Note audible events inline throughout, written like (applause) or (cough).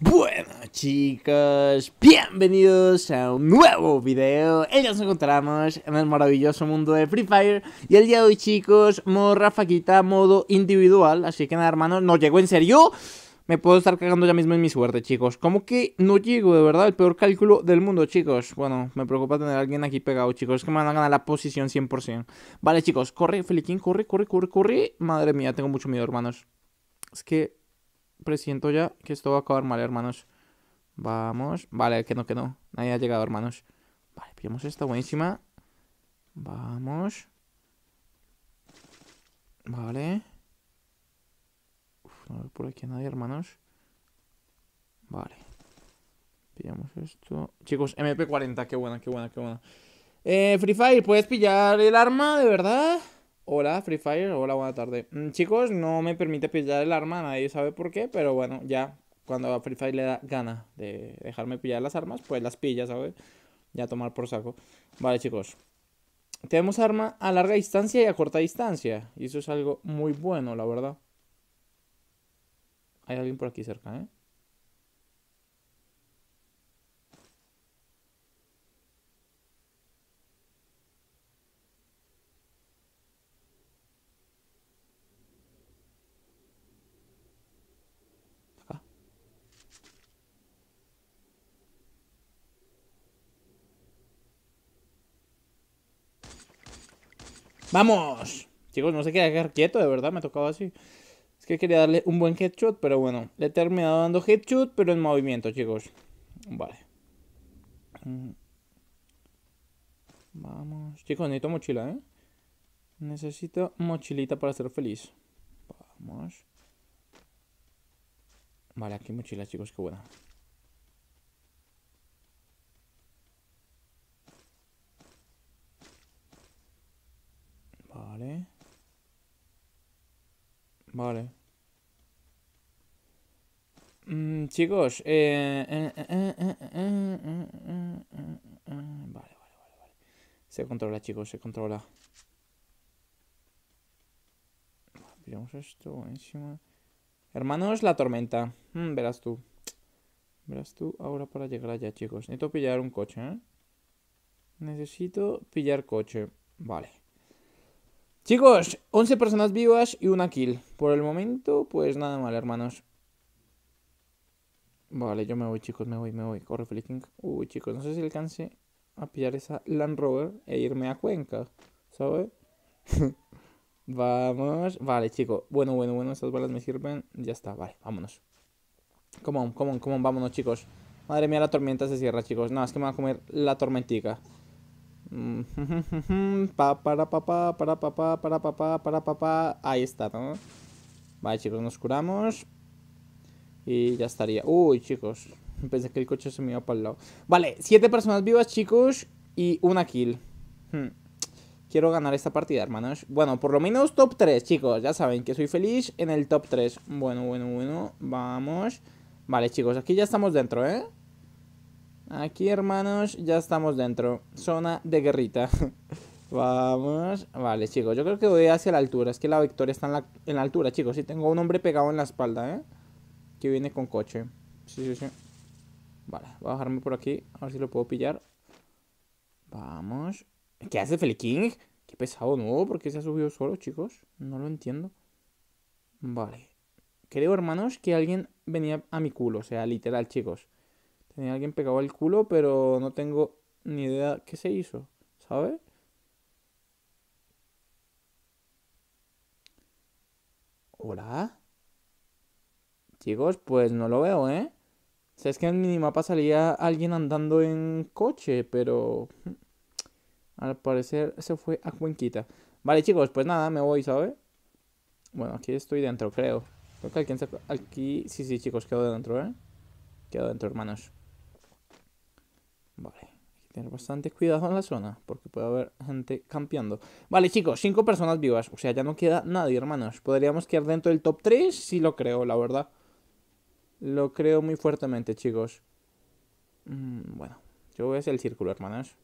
Bueno chicos, bienvenidos a un nuevo video Y nos encontramos en el maravilloso mundo de Free Fire Y el día de hoy chicos, modo Rafaquita, modo individual Así que nada hermano, ¿no llego en serio? Me puedo estar cagando ya mismo en mi suerte chicos Como que no llego de verdad, el peor cálculo del mundo chicos Bueno, me preocupa tener a alguien aquí pegado chicos Que me van a ganar la posición 100% Vale chicos, corre Feliquín, corre, corre, corre, corre Madre mía, tengo mucho miedo hermanos Es que presiento ya que esto va a acabar mal, hermanos. Vamos. Vale, que no, que no. Nadie ha llegado, hermanos. Vale, pillamos esta buenísima. Vamos. Vale. Uf, no veo por aquí nadie, hermanos. Vale. Pillamos esto. Chicos, MP40, qué buena, qué buena, qué buena. Eh, Free Fire, ¿puedes pillar el arma, de verdad? Hola, Free Fire, hola, buena tarde. Mm, chicos, no me permite pillar el arma, nadie sabe por qué, pero bueno, ya cuando a Free Fire le da gana de dejarme pillar las armas, pues las pilla, ¿sabes? Ya tomar por saco. Vale, chicos. Tenemos arma a larga distancia y a corta distancia. Y eso es algo muy bueno, la verdad. Hay alguien por aquí cerca, ¿eh? ¡Vamos! Chicos, no sé qué quedar quieto, de verdad, me ha tocado así. Es que quería darle un buen headshot, pero bueno. Le he terminado dando headshot, pero en movimiento, chicos. Vale. Mm. Vamos. Chicos, necesito mochila, ¿eh? Necesito mochilita para ser feliz. Vamos. Vale, aquí mochila, chicos, qué buena. Vale. Vale. chicos, Vale, vale, vale, Se controla, chicos, se controla. Miremos esto, buenísimo. Hermanos, la tormenta. verás tú. Verás tú ahora para llegar allá, chicos. Necesito pillar un coche, Necesito pillar coche. Vale. Chicos, 11 personas vivas y una kill. Por el momento, pues nada mal, hermanos. Vale, yo me voy, chicos, me voy, me voy. Corre, Flicking. Uy, chicos, no sé si alcance a pillar esa Land Rover e irme a Cuenca, ¿sabes? (laughs) Vamos. Vale, chicos. Bueno, bueno, bueno, esas balas me sirven. Ya está, vale, vámonos. Come on, come on, vámonos, chicos. Madre mía, la tormenta se cierra, chicos. No, es que me va a comer la tormentica. Pa, para papá, para papá, para papá, para papá. Ahí está, ¿no? Vale, chicos, nos curamos. Y ya estaría. Uy, chicos. Pensé que el coche se me iba para el lado. Vale, siete personas vivas, chicos. Y una kill. Hmm. Quiero ganar esta partida, hermanos. Bueno, por lo menos top 3, chicos. Ya saben que soy feliz en el top 3. Bueno, bueno, bueno. Vamos. Vale, chicos, aquí ya estamos dentro, ¿eh? Aquí, hermanos, ya estamos dentro. Zona de guerrita. (laughs) Vamos. Vale, chicos. Yo creo que voy hacia la altura. Es que la victoria está en la, altura, chicos. Sí, tengo un hombre pegado en la espalda, ¿eh? Que viene con coche. Sí, sí, sí. Vale, voy a bajarme por aquí. A ver si lo puedo pillar. Vamos. ¿Qué hace Feliking? Qué pesado, ¿no? ¿Por qué se ha subido solo, chicos? No lo entiendo. Vale. Creo, hermanos, que alguien venía a mi culo. O sea, literal, chicos alguien pegado el culo, pero no tengo ni idea qué se hizo, ¿sabes? Hola. Chicos, pues no lo veo, ¿eh? O es que en el minimapa salía alguien andando en coche, pero... Mm, al parecer se fue a Cuenquita. Vale, chicos, pues nada, me voy, ¿sabes? Bueno, aquí estoy dentro, creo. Creo que alguien se... Aquí... Sí, sí, chicos, quedo dentro, ¿eh? Quedo dentro, hermanos tener bastante cuidado en la zona, porque puede haber gente campeando. Vale, chicos, cinco personas vivas. O sea, ya no queda nadie, hermanos. Podríamos quedar dentro del top 3, si lo creo, la verdad. Lo creo muy fuertemente, chicos. Mm, bueno, yo voy a hacer el círculo, hermanos.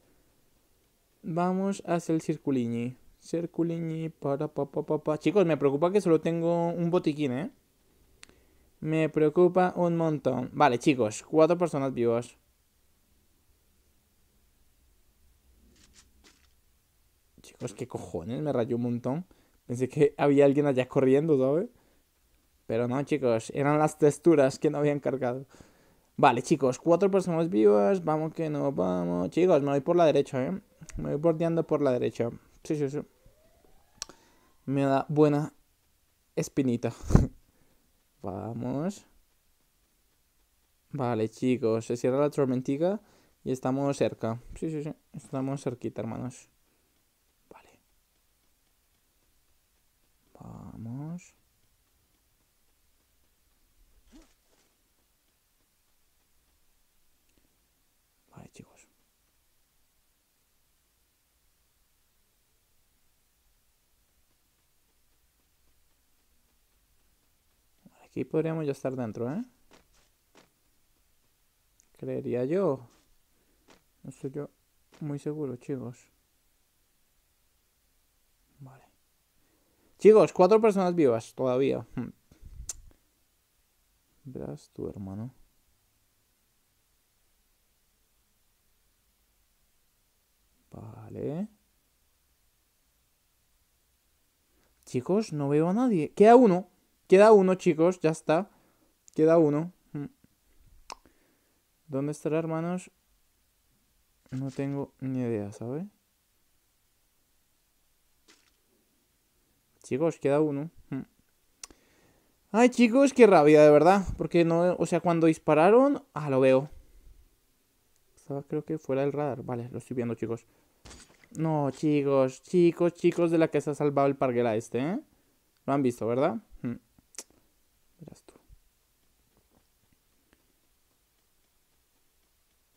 Vamos a hacia el circuliñi. Circuliñi, para, pa, pa, pa, pa. Chicos, me preocupa que solo tengo un botiquín, ¿eh? Me preocupa un montón. Vale, chicos, cuatro personas vivas. Pues qué cojones, me rayó un montón. Pensé que había alguien allá corriendo, ¿sabes? Pero no, chicos, eran las texturas que no habían cargado. Vale, chicos, cuatro personas vivas. Vamos que no, vamos. Chicos, me voy por la derecha, ¿eh? Me voy bordeando por la derecha. Sí, sí, sí. Me da buena espinita. (laughs) vamos. Vale, chicos, se cierra la tormentica y estamos cerca. Sí, sí, sí. Estamos cerquita, hermanos. Aquí podríamos ya estar dentro, ¿eh? Creería yo. No estoy yo muy seguro, chicos. Vale. Chicos, cuatro personas vivas todavía. Hmm. Verás tu hermano. Vale. Chicos, no veo a nadie. Queda uno. Queda uno, chicos, ya está. Queda uno. Mm. ¿Dónde estará, hermanos? No tengo ni idea, ¿sabe? Chicos, queda uno. Mm. Ay, chicos, qué rabia, de verdad. Porque no, o sea, cuando dispararon... Ah, lo veo. Estaba creo que fuera del radar. Vale, lo estoy viendo, chicos. No, chicos, chicos, chicos, de la que se ha salvado el parguera este, ¿eh? Lo han visto, ¿verdad?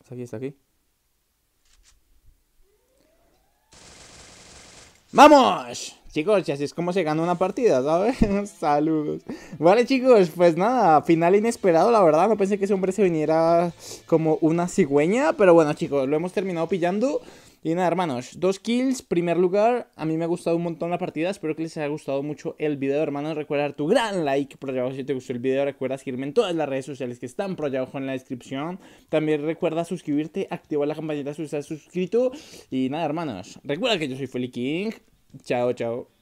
Pues aquí, está aquí. ¡Vamos! Chicos, y así es como se gana una partida, ¿sabes? (laughs) Saludos. Vale, chicos, pues nada, final inesperado, la verdad. No pensé que ese hombre se viniera como una cigüeña. Pero bueno, chicos, lo hemos terminado pillando. Y nada, hermanos, dos kills, primer lugar. A mí me ha gustado un montón la partida. Espero que les haya gustado mucho el video, hermanos. Recuerda dar tu gran like por allá abajo si te gustó el video. Recuerda seguirme en todas las redes sociales que están por allá abajo en la descripción. También recuerda suscribirte, activa la campanita si estás suscrito. Y nada, hermanos, recuerda que yo soy Feli King. Chao, chao.